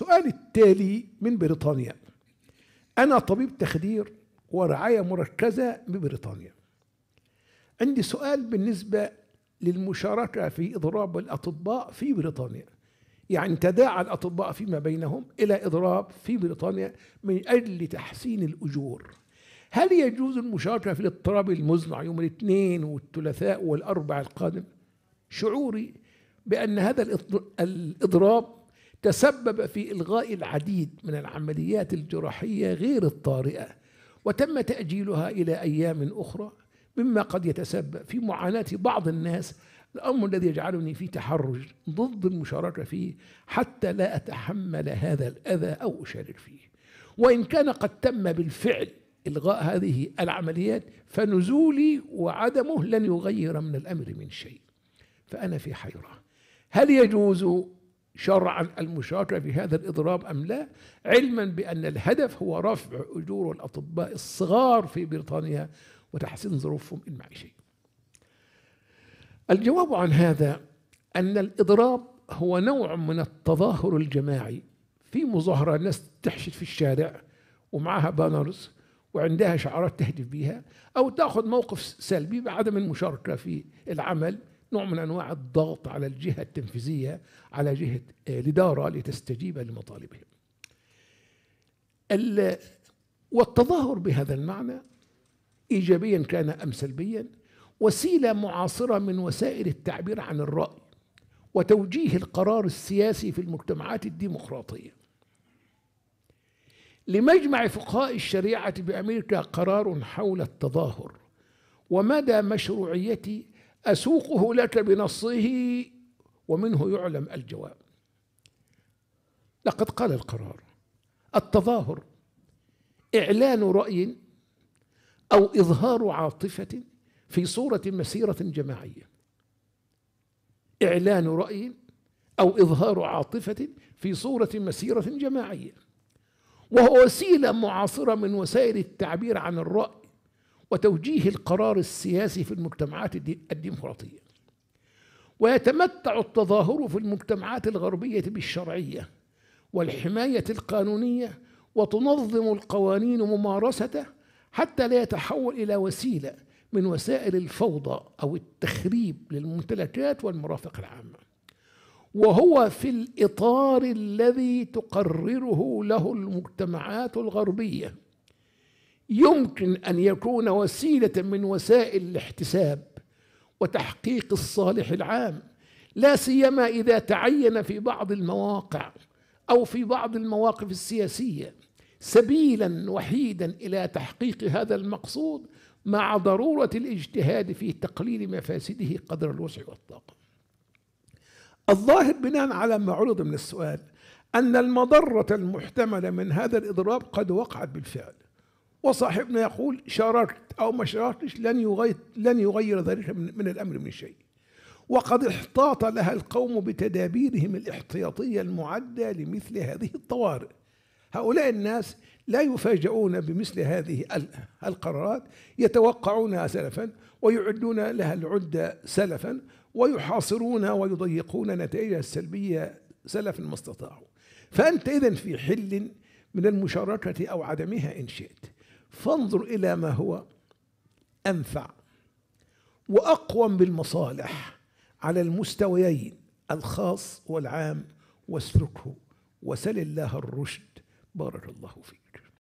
السؤال التالي من بريطانيا أنا طبيب تخدير ورعاية مركزة ببريطانيا عندي سؤال بالنسبة للمشاركة في إضراب الأطباء في بريطانيا يعني تداعى الأطباء فيما بينهم إلى إضراب في بريطانيا من أجل تحسين الأجور هل يجوز المشاركة في الاضطراب المزمع يوم الاثنين والثلاثاء والأربع القادم شعوري بأن هذا الإضراب تسبب في إلغاء العديد من العمليات الجراحية غير الطارئة وتم تأجيلها إلى أيام أخرى مما قد يتسبب في معاناة بعض الناس الأمر الذي يجعلني في تحرج ضد المشاركة فيه حتى لا أتحمل هذا الأذى أو أشارك فيه وإن كان قد تم بالفعل إلغاء هذه العمليات فنزولي وعدمه لن يغير من الأمر من شيء فأنا في حيرة هل يجوز شرعا المشاركة في هذا الإضراب أم لا علما بأن الهدف هو رفع أجور الأطباء الصغار في بريطانيا وتحسين ظروفهم المعيشية الجواب عن هذا أن الإضراب هو نوع من التظاهر الجماعي في مظاهرة ناس تحشد في الشارع ومعها بانرز وعندها شعارات تهدف بها أو تأخذ موقف سلبي بعدم المشاركة في العمل نوع من انواع الضغط على الجهه التنفيذيه على جهه آه، الاداره لتستجيب لمطالبهم. والتظاهر بهذا المعنى ايجابيا كان ام سلبيا وسيله معاصره من وسائل التعبير عن الراي وتوجيه القرار السياسي في المجتمعات الديمقراطيه. لمجمع فقهاء الشريعه بامريكا قرار حول التظاهر ومدى مشروعيته أسوقه لك بنصه ومنه يعلم الجواب لقد قال القرار التظاهر إعلان رأي أو إظهار عاطفة في صورة مسيرة جماعية إعلان رأي أو إظهار عاطفة في صورة مسيرة جماعية وهو وسيلة معاصرة من وسائل التعبير عن الرأي وتوجيه القرار السياسي في المجتمعات الديمقراطية ويتمتع التظاهر في المجتمعات الغربية بالشرعية والحماية القانونية وتنظم القوانين ممارسته حتى لا يتحول إلى وسيلة من وسائل الفوضى أو التخريب للممتلكات والمرافق العامة وهو في الإطار الذي تقرره له المجتمعات الغربية يمكن ان يكون وسيله من وسائل الاحتساب وتحقيق الصالح العام لا سيما اذا تعين في بعض المواقع او في بعض المواقف السياسيه سبيلا وحيدا الى تحقيق هذا المقصود مع ضروره الاجتهاد في تقليل مفاسده قدر الوسع والطاقه. الظاهر بناء على ما عرض من السؤال ان المضره المحتمله من هذا الاضراب قد وقعت بالفعل وصاحبنا يقول شاركت أو ما شاركتش لن يغير, لن يغير ذلك من, من الأمر من شيء وقد احتاط لها القوم بتدابيرهم الاحتياطية المعدة لمثل هذه الطوارئ هؤلاء الناس لا يفاجؤون بمثل هذه القرارات يتوقعونها سلفا ويعدون لها العدة سلفا ويحاصرون ويضيقون نتائجها السلبية سلفا ما استطاعوا فأنت إذا في حل من المشاركة أو عدمها إن شئت فانظر إلى ما هو أنفع وأقوم بالمصالح على المستويين الخاص والعام واسلكه وسل الله الرشد بارك الله فيك